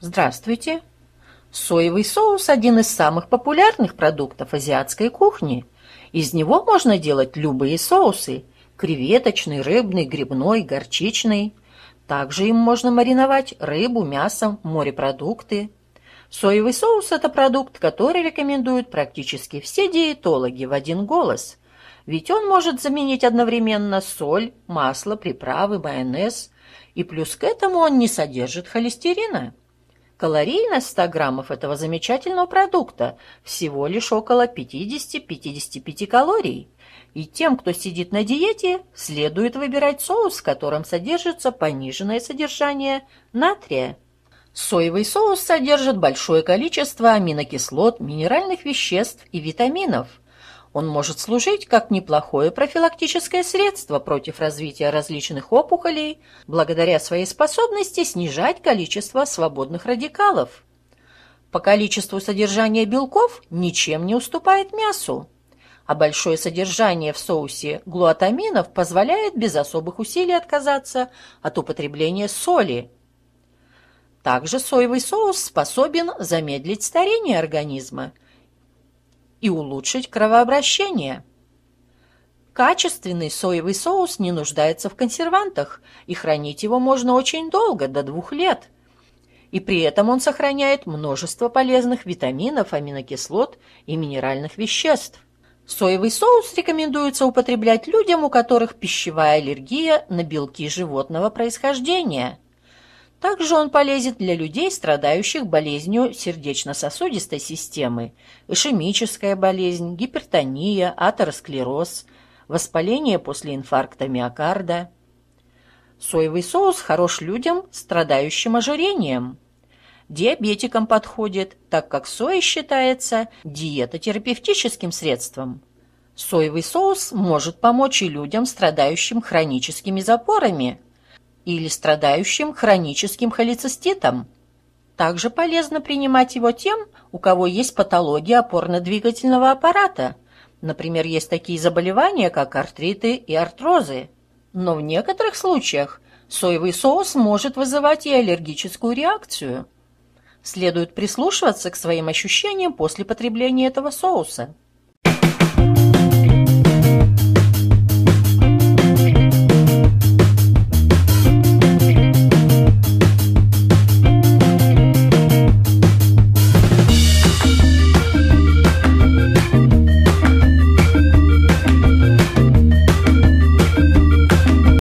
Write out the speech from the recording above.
Здравствуйте. Соевый соус – один из самых популярных продуктов азиатской кухни. Из него можно делать любые соусы – креветочный, рыбный, грибной, горчичный. Также им можно мариновать рыбу, мясо, морепродукты. Соевый соус – это продукт, который рекомендуют практически все диетологи в один голос, ведь он может заменить одновременно соль, масло, приправы, майонез, и плюс к этому он не содержит холестерина. Калорийность 100 граммов этого замечательного продукта всего лишь около 50-55 калорий. И тем, кто сидит на диете, следует выбирать соус, в котором содержится пониженное содержание натрия. Соевый соус содержит большое количество аминокислот, минеральных веществ и витаминов – он может служить как неплохое профилактическое средство против развития различных опухолей, благодаря своей способности снижать количество свободных радикалов. По количеству содержания белков ничем не уступает мясу, а большое содержание в соусе глутаминов позволяет без особых усилий отказаться от употребления соли. Также соевый соус способен замедлить старение организма – и улучшить кровообращение. Качественный соевый соус не нуждается в консервантах, и хранить его можно очень долго, до двух лет. И при этом он сохраняет множество полезных витаминов, аминокислот и минеральных веществ. Соевый соус рекомендуется употреблять людям, у которых пищевая аллергия на белки животного происхождения – также он полезен для людей, страдающих болезнью сердечно-сосудистой системы, ишемическая болезнь, гипертония, атеросклероз, воспаление после инфаркта миокарда. Соевый соус хорош людям, страдающим ожирением. Диабетикам подходит, так как соя считается диетотерапевтическим средством. Соевый соус может помочь и людям, страдающим хроническими запорами, или страдающим хроническим холециститом. Также полезно принимать его тем, у кого есть патология опорно-двигательного аппарата. Например, есть такие заболевания, как артриты и артрозы. Но в некоторых случаях соевый соус может вызывать и аллергическую реакцию. Следует прислушиваться к своим ощущениям после потребления этого соуса.